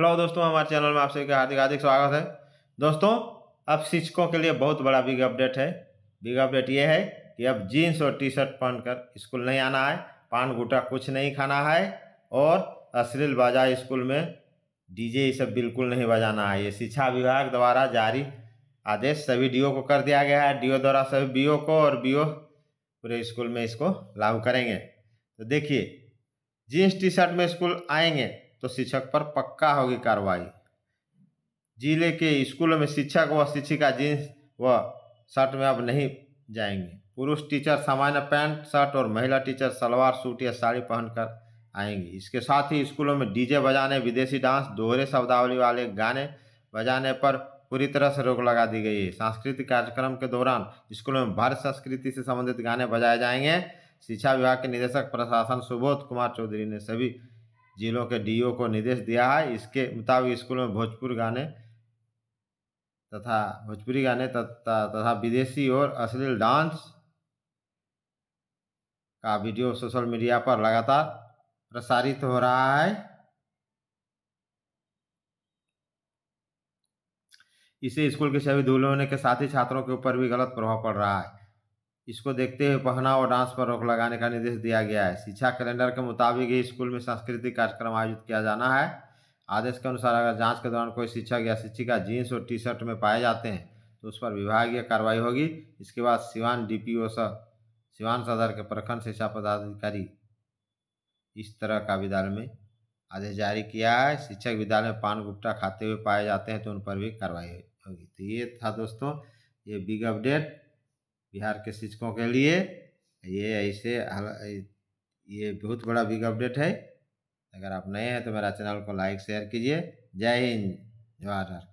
hello दोस्तों हमारे channel में आप सभी का हार्दिक हार्दिक स्वागत है दोस्तों अब शिक्षकों के लिए बहुत बड़ा बिग अपडेट है बिग अपडेट ये है कि अब जीन्स और टी शर्ट पहनकर स्कूल नहीं आना है पान गुटा कुछ नहीं खाना है और अश्लील बाजा स्कूल में डीजे ये सब बिल्कुल नहीं बजाना है ये शिक्षा विभाग द्वारा जारी आदेश सभी डी को कर दिया गया है डी द्वारा सभी बी को और बी पूरे स्कूल में इसको लागू करेंगे तो देखिए जीन्स टी शर्ट में स्कूल आएंगे तो शिक्षक पर पक्का होगी कार्रवाई जिले के स्कूलों में शिक्षक व शिक्षिका जींस व शर्ट में अब नहीं जाएंगे पुरुष टीचर सामान्य पैंट शर्ट और महिला टीचर सलवार सूट या साड़ी पहनकर आएंगे इसके साथ ही स्कूलों में डीजे बजाने विदेशी डांस दोहरे शब्दावली वाले गाने बजाने पर पूरी तरह से रोक लगा दी गई है सांस्कृतिक कार्यक्रम के दौरान स्कूलों में भारत संस्कृति से संबंधित गाने बजाए जाएंगे शिक्षा विभाग के निदेशक प्रशासन सुबोध कुमार चौधरी ने सभी जिलों के डीओ को निर्देश दिया है इसके मुताबिक स्कूलों में भोजपुर गाने तथा भोजपुरी गाने तथा तथा विदेशी और अश्लील डांस का वीडियो सोशल मीडिया पर लगातार प्रसारित हो रहा है इसे स्कूल के सभी दूल्हों के साथ ही छात्रों के ऊपर भी गलत प्रभाव पड़ रहा है इसको देखते हुए पहना और डांस पर रोक लगाने का निर्देश दिया गया है शिक्षा कैलेंडर के मुताबिक ही स्कूल में सांस्कृतिक कार्यक्रम आयोजित किया जाना है आदेश के अनुसार अगर जांच के दौरान कोई शिक्षक या शिक्षिका जीन्स और टी शर्ट में पाए जाते हैं तो उस पर विभागीय कार्रवाई होगी इसके बाद Siwan D P O Siwan सदर के प्रखंड शिक्षा पदाधिकारी इस तरह का विद्यालय में आदेश जारी किया है शिक्षक विद्यालय में पान गुप्ता खाते हुए पाए जाते हैं तो उन पर भी कार्रवाई होगी तो ये था दोस्तों ये बिग अपडेट बिहार के शिक्षकों के लिए ये ऐसे ये बहुत बड़ा बिग अपडेट है अगर आप नए हैं तो मेरा चैनल को लाइक शेयर कीजिए जय हिंद जवाहर